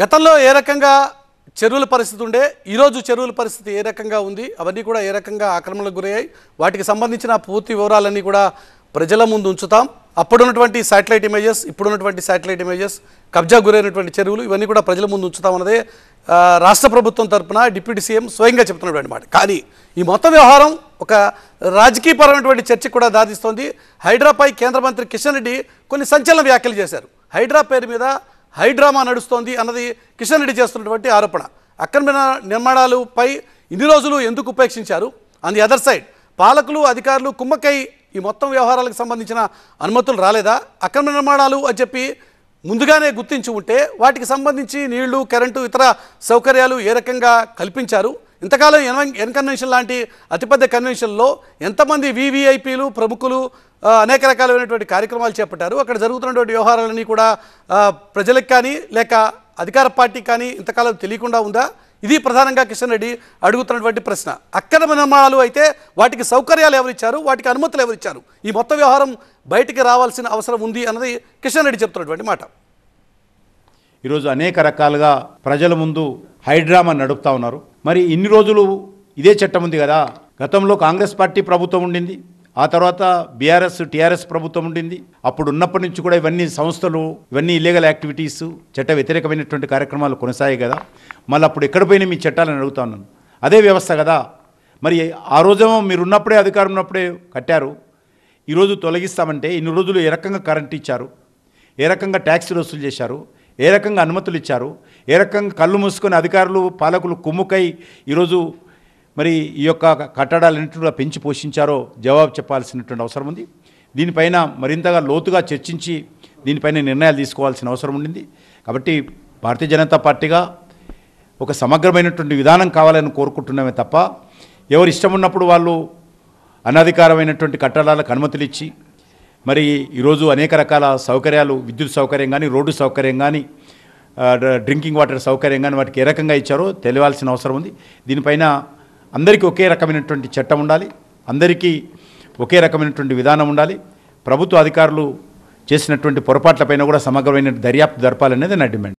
గతంలో ఏ రకంగా చెరువుల పరిస్థితి ఉండే ఈరోజు చెరువుల పరిస్థితి ఏ రకంగా ఉంది అవన్నీ కూడా ఏ రకంగా ఆక్రమణలకు గురయ్యాయి వాటికి సంబంధించిన పూర్తి వివరాలన్నీ కూడా ప్రజల ముందు ఉంచుతాం అప్పుడున్నటువంటి శాటిలైట్ ఇమేజెస్ ఇప్పుడున్నటువంటి శాటిలైట్ ఇమేజెస్ కబ్జా గురైనటువంటి చెరువులు ఇవన్నీ కూడా ప్రజల ముందు ఉంచుతామన్నదే రాష్ట్ర ప్రభుత్వం తరఫున డిప్యూటీ సీఎం స్వయంగా చెప్తున్నటువంటి మాట కానీ ఈ మొత్తం వ్యవహారం ఒక రాజకీయపరమైనటువంటి చర్చ కూడా దారిస్తోంది హైడ్రాపై కేంద్ర మంత్రి కిషన్ రెడ్డి కొన్ని సంచలన వ్యాఖ్యలు చేశారు హైడ్రా పేరు మీద హైడ్రామా నడుస్తోంది అన్నది కిషన్ రెడ్డి చేస్తున్నటువంటి ఆరోపణ అక్రమ నిర్మాణాలపై ఇన్ని రోజులు ఎందుకు ఉపేక్షించారు ఆన్ ది అదర్ సైడ్ పాలకులు అధికారులు కుమ్మకై ఈ మొత్తం వ్యవహారాలకు సంబంధించిన అనుమతులు రాలేదా అక్రమ నిర్మాణాలు అని చెప్పి ముందుగానే గుర్తించి ఉంటే వాటికి సంబంధించి నీళ్లు కరెంటు ఇతర సౌకర్యాలు ఏ రకంగా కల్పించారు ఇంతకాలం ఎన్ ఎన్ కన్వెన్షన్ లాంటి అతిపెద్ద కన్వెన్షన్లో ఎంతమంది వివిఐపీలు ప్రముఖులు అనేక రకాలైనటువంటి కార్యక్రమాలు చేపట్టారు అక్కడ జరుగుతున్నటువంటి వ్యవహారాలన్నీ కూడా ప్రజలకు కానీ లేక అధికార పార్టీకి కానీ ఇంతకాలం తెలియకుండా ఉందా ఇది ప్రధానంగా కిషన్ రెడ్డి అడుగుతున్నటువంటి ప్రశ్న అక్రమ నిర్మాణాలు అయితే వాటికి సౌకర్యాలు ఎవరిచ్చారు వాటికి అనుమతులు ఎవరిచ్చారు ఈ మొత్తం వ్యవహారం బయటికి రావాల్సిన అవసరం ఉంది అన్నది కిషన్ రెడ్డి చెప్తున్నటువంటి మాట ఈరోజు అనేక రకాలుగా ప్రజల ముందు హైడ్రామా నడుపుతా ఉన్నారు మరి ఇన్ని రోజులు ఇదే చట్టం ఉంది కదా గతంలో కాంగ్రెస్ పార్టీ ప్రభుత్వం ఉండింది ఆ తర్వాత బీఆర్ఎస్ టీఆర్ఎస్ ప్రభుత్వం ఉండింది అప్పుడు ఉన్నప్పటి నుంచి కూడా ఇవన్నీ సంస్థలు ఇవన్నీ ఇల్లీగల్ యాక్టివిటీస్ చట్ట వ్యతిరేకమైనటువంటి కార్యక్రమాలు కొనసాగాయి కదా మళ్ళీ అప్పుడు ఎక్కడ పోయినా మీ చట్టాలని అడుగుతాను అదే వ్యవస్థ కదా మరి ఆ రోజేమో మీరున్నప్పుడే అధికారం ఉన్నప్పుడే కట్టారు ఈరోజు తొలగిస్తామంటే ఇన్ని రోజులు ఏ రకంగా కరెంట్ ఇచ్చారు ఏ రకంగా ట్యాక్సీలు వసూలు చేశారు ఏ రకంగా అనుమతులు ఇచ్చారు ఏ రకంగా కళ్ళు మూసుకొని అధికారులు పాలకులు కుమ్ముకై ఈరోజు మరి ఈ యొక్క కట్టడాలన్నింటి పెంచి పోషించారో జవాబు చెప్పాల్సినటువంటి అవసరం ఉంది దీనిపైన మరింతగా లోతుగా చర్చించి దీనిపైన నిర్ణయాలు తీసుకోవాల్సిన అవసరం ఉండింది కాబట్టి భారతీయ జనతా పార్టీగా ఒక సమగ్రమైనటువంటి విధానం కావాలని కోరుకుంటున్నామే తప్ప ఎవరు ఇష్టం ఉన్నప్పుడు వాళ్ళు అనధికారమైనటువంటి కట్టడాలకు అనుమతులు ఇచ్చి మరి ఈరోజు అనేక రకాల సౌకర్యాలు విద్యుత్ సౌకర్యం కానీ రోడ్డు సౌకర్యం కానీ డ్రింకింగ్ వాటర్ సౌకర్యం కానీ వాటికి ఏ రకంగా ఇచ్చారో తెలియాల్సిన అవసరం ఉంది దీనిపైన అందరికీ ఒకే రకమైనటువంటి చట్టం ఉండాలి అందరికీ ఒకే రకమైనటువంటి విధానం ఉండాలి ప్రభుత్వ అధికారులు చేసినటువంటి పొరపాట్లపైన కూడా సమగ్రమైన దర్యాప్తు జరపాలనేది నా డిమాండ్